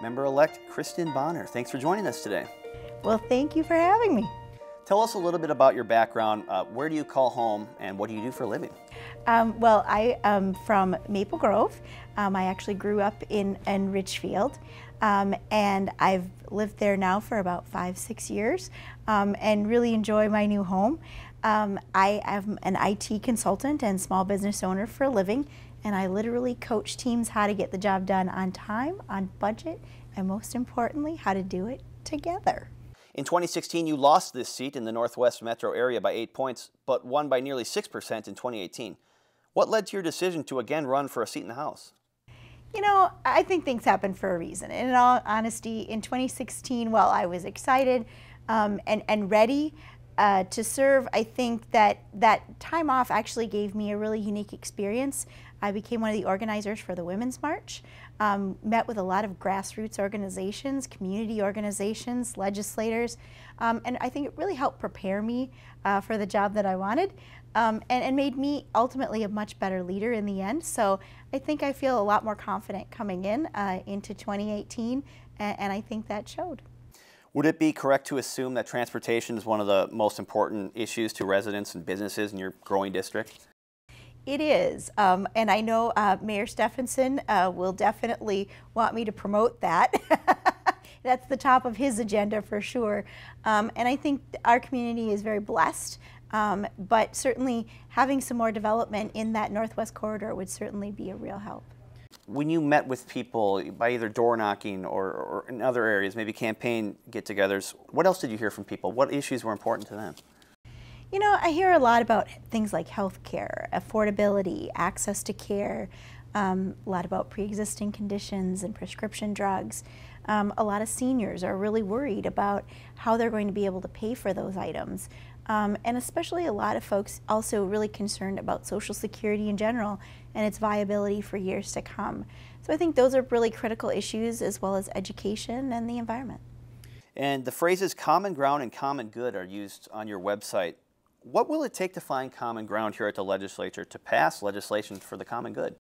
Member-elect Kristen Bonner, thanks for joining us today. Well, thank you for having me. Tell us a little bit about your background. Uh, where do you call home and what do you do for a living? Um, well, I am from Maple Grove. Um, I actually grew up in, in Richfield um, and I've lived there now for about five, six years um, and really enjoy my new home. Um, I am an IT consultant and small business owner for a living and I literally coach teams how to get the job done on time, on budget, and most importantly, how to do it together. In 2016, you lost this seat in the Northwest metro area by eight points, but won by nearly 6% in 2018. What led to your decision to again run for a seat in the House? You know, I think things happen for a reason. in all honesty, in 2016, while I was excited um, and, and ready, uh, to serve, I think that that time off actually gave me a really unique experience. I became one of the organizers for the Women's March, um, met with a lot of grassroots organizations, community organizations, legislators, um, and I think it really helped prepare me uh, for the job that I wanted um, and, and made me ultimately a much better leader in the end. So I think I feel a lot more confident coming in uh, into 2018, and, and I think that showed. Would it be correct to assume that transportation is one of the most important issues to residents and businesses in your growing district? It is, um, and I know uh, Mayor Stephenson uh, will definitely want me to promote that. That's the top of his agenda for sure. Um, and I think our community is very blessed, um, but certainly having some more development in that Northwest corridor would certainly be a real help. When you met with people by either door knocking or, or in other areas, maybe campaign get togethers, what else did you hear from people? What issues were important to them? You know, I hear a lot about things like health care, affordability, access to care, um, a lot about pre-existing conditions and prescription drugs. Um, a lot of seniors are really worried about how they're going to be able to pay for those items. Um, and especially a lot of folks also really concerned about Social Security in general and its viability for years to come. So I think those are really critical issues as well as education and the environment. And the phrases common ground and common good are used on your website. What will it take to find common ground here at the legislature to pass legislation for the common good?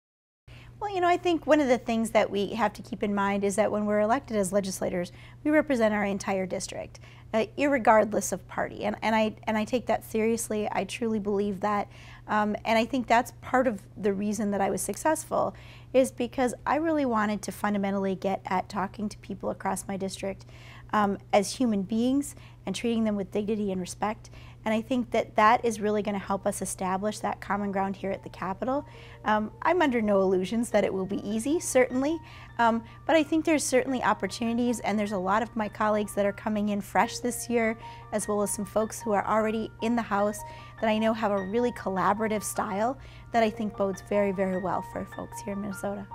Well, you know, I think one of the things that we have to keep in mind is that when we're elected as legislators, we represent our entire district, uh, regardless of party. And, and, I, and I take that seriously. I truly believe that. Um, and I think that's part of the reason that I was successful is because I really wanted to fundamentally get at talking to people across my district um, as human beings and treating them with dignity and respect. And I think that that is really going to help us establish that common ground here at the Capitol. Um, I'm under no illusions that it will be easy, certainly, um, but I think there's certainly opportunities, and there's a lot of my colleagues that are coming in fresh this year, as well as some folks who are already in the House that I know have a really collaborative style that I think bodes very, very well for folks here in Minnesota.